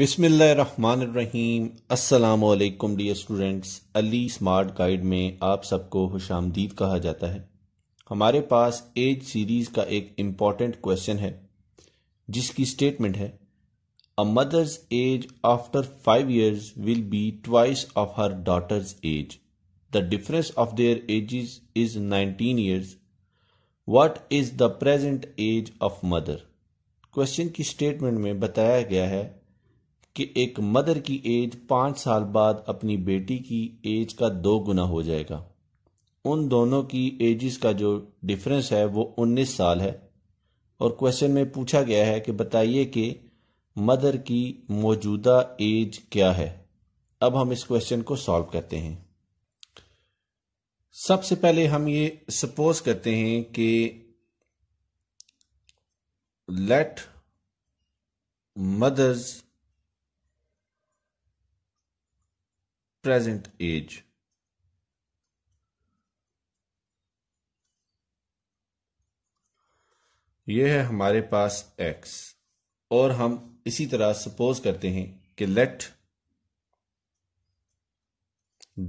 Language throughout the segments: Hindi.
बिसमीम असलकम dear students Ali smart guide में आप सबको खुश कहा जाता है हमारे पास एज सीरीज़ का एक इम्पॉर्टेंट क्वेश्चन है जिसकी स्टेटमेंट है a mother's age after five years will be twice of her daughter's age the difference of their ages is nineteen years what is the present age of mother question की स्टेटमेंट में बताया गया है कि एक मदर की एज पांच साल बाद अपनी बेटी की एज का दो गुना हो जाएगा उन दोनों की एजिस का जो डिफरेंस है वो उन्नीस साल है और क्वेश्चन में पूछा गया है कि बताइए कि मदर की मौजूदा एज क्या है अब हम इस क्वेश्चन को सॉल्व करते हैं सबसे पहले हम ये सपोज करते हैं कि लेट मदर्स present age. ये है हमारे पास x और हम इसी तरह सपोज करते हैं कि लेट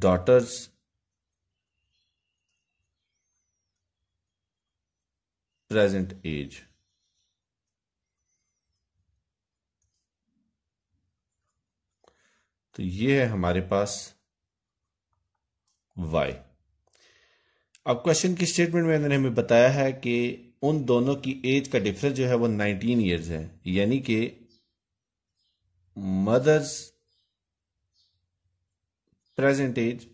डॉटर्स प्रेजेंट एज तो ये है हमारे पास वाई अब क्वेश्चन की स्टेटमेंट में इन्होंने हमें बताया है कि उन दोनों की एज का डिफरेंस जो है वो 19 इयर्स है यानी कि mother's present age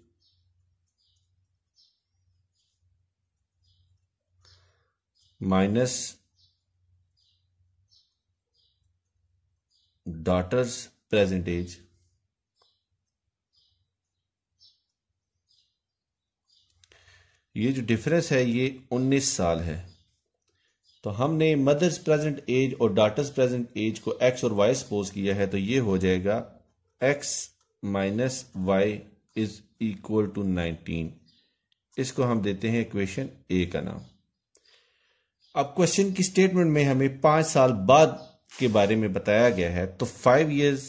minus daughter's present age ये जो डिफरेंस है ये 19 साल है तो हमने मदर्स प्रेजेंट एज और डाटर्स प्रेजेंट एज को एक्स और वाई सपोज किया है तो ये हो जाएगा X minus Y is equal to nineteen इसको हम देते हैं इक्वेशन ए का नाम अब क्वेश्चन की स्टेटमेंट में हमें पांच साल बाद के बारे में बताया गया है तो फाइव इयर्स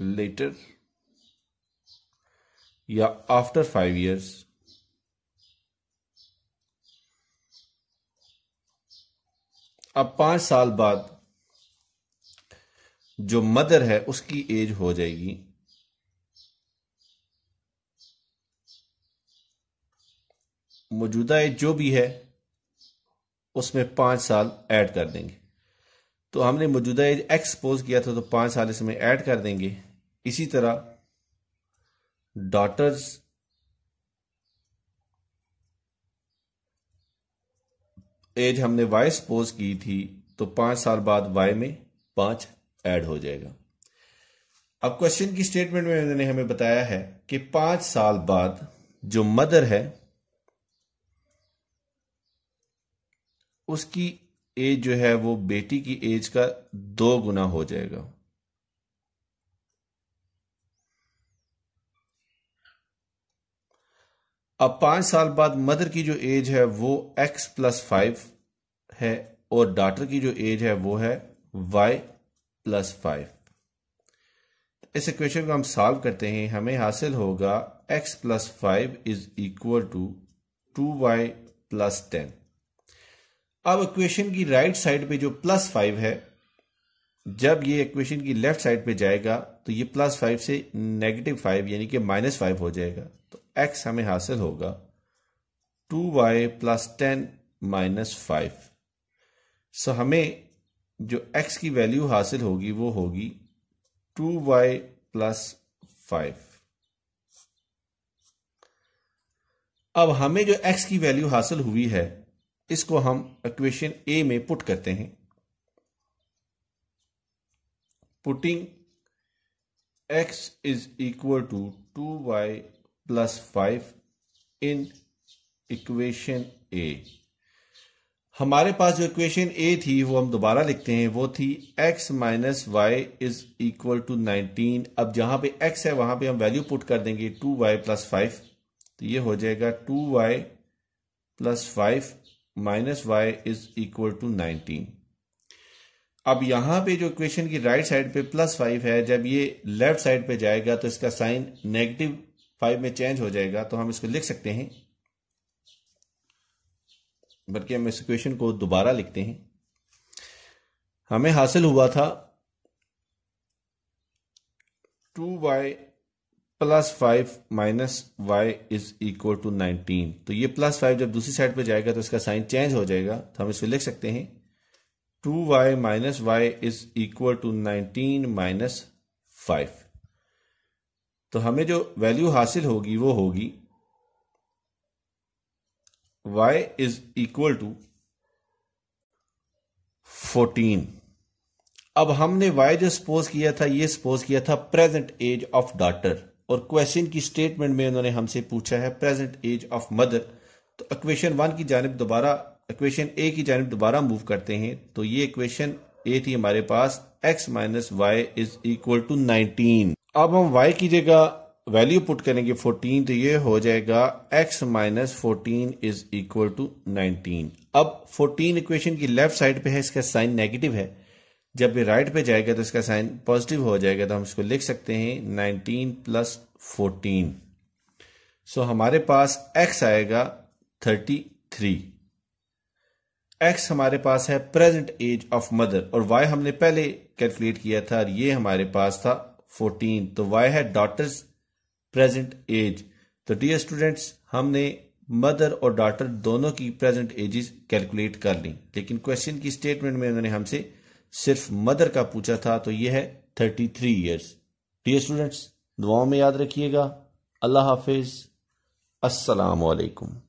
लेटर या आफ्टर फाइव ईयर्स अब पांच साल बाद जो मदर है उसकी एज हो जाएगी मौजूदा एज जो भी है उसमें पांच साल ऐड कर देंगे तो हमने मौजूदा एज एक्सपोज किया था तो पांच साल इसमें ऐड कर देंगे इसी तरह daughters एज हमने वाई सपोज की थी तो पांच साल बाद वाई में पांच ऐड हो जाएगा अब क्वेश्चन की स्टेटमेंट में मैंने हमें बताया है कि पांच साल बाद जो मदर है उसकी एज जो है वो बेटी की एज का दो गुना हो जाएगा अब पांच साल बाद मदर की जो एज है वो एक्स प्लस फाइव है और डाटर की जो एज है वो है वाई प्लस फाइव इस इक्वेशन को हम सॉल्व करते हैं हमें हासिल होगा X plus five is equal to two Y plus ten अब इक्वेशन की राइट साइड पे जो प्लस फाइव है जब ये इक्वेशन की लेफ्ट साइड पे जाएगा तो ये प्लस फाइव से नेगेटिव फाइव यानी कि माइनस फाइव हो जाएगा तो एक्स हमें हासिल होगा two Y plus ten minus five so हमें जो एक्स की वैल्यू हासिल होगी वो होगी टू वाई प्लस फाइव अब हमें जो एक्स की वैल्यू हासिल हुई है इसको हम इक्वेशन ए में पुट करते हैं putting X is equal to two Y plus five in equation A हमारे पास जो इक्वेशन ए थी वो हम दोबारा लिखते हैं वो थी x minus Y is equal to nineteen अब जहां पे x है वहां पे हम वैल्यू पुट कर देंगे टू वाई प्लस फाइव तो ये हो जाएगा two Y plus five minus Y is equal to nineteen अब यहां पे जो इक्वेशन की राइट साइड पे प्लस फाइव है जब ये लेफ्ट साइड पे जाएगा तो इसका साइन नेगेटिव फाइव में चेंज हो जाएगा तो हम इसको लिख सकते हैं बल्कि हम इस इक्वेशन को दोबारा लिखते हैं हमें हासिल हुआ था two Y plus five minus Y is equal to nineteen तो ये प्लस फाइव जब दूसरी साइड पे जाएगा तो इसका साइन चेंज हो जाएगा तो हम इसको लिख सकते हैं two Y minus Y is equal to nineteen minus five तो हमें जो वैल्यू हासिल होगी वो होगी y is equal to fourteen अब हमने y जो सपोज किया था ये सपोज किया था प्रेजेंट एज ऑफ डॉटर और क्वेश्चन की स्टेटमेंट में उन्होंने हमसे पूछा है प्रेजेंट एज ऑफ मदर तो इक्वेशन वन की जानब दोबारा इक्वेशन ए की जानब दोबारा मूव करते हैं तो ये इक्वेशन ए थी हमारे पास x minus Y is equal to nineteen अब हम वाई की जगह वैल्यू पुट करेंगे 14 तो ये हो जाएगा x minus fourteen is equal to nineteen अब 14 इक्वेशन की लेफ्ट साइड पे है इसका साइन नेगेटिव है जब ये राइट पे जाएगा तो इसका साइन पॉजिटिव हो जाएगा तो हम इसको लिख सकते हैं 19 प्लस फोर्टीन सो हमारे पास x आएगा 33 x हमारे पास है प्रेजेंट एज ऑफ मदर और y हमने पहले कैलकुलेट किया था और ये हमारे पास था फोर्टीन तो वाई है डॉटर्स प्रेजेंट एज तो डियर स्टूडेंट्स हमने मदर और डॉटर दोनों की प्रेजेंट एजेस कैलकुलेट कर ली लेकिन क्वेश्चन की स्टेटमेंट में उन्होंने हमसे सिर्फ मदर का पूछा था तो यह है thirty three years dear students दुआओं में याद रखिएगा अल्लाह हाफिज असलकम